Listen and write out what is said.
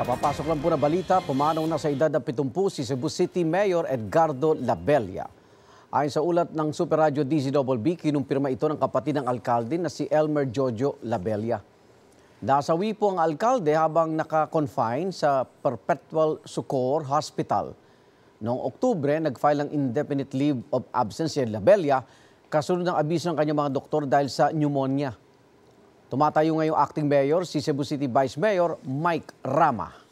Kapapasok lang po na balita, pumanaw na sa edad na 70 si Cebu City Mayor Edgardo Labella. Ayon sa ulat ng Super Radio DZWB, kinumpirma ito ng kapatid ng alkalde na si Elmer Jojo Labella. Nasawi po ang alkalde habang naka-confine sa Perpetual Succor Hospital. Noong Oktubre, nag-file ng indefinite leave of absence si Labella kasunod ng abiso ng kanyang mga doktor dahil sa pneumonia. Tumatayo ngayong acting mayor si Cebu City Vice Mayor Mike Rama.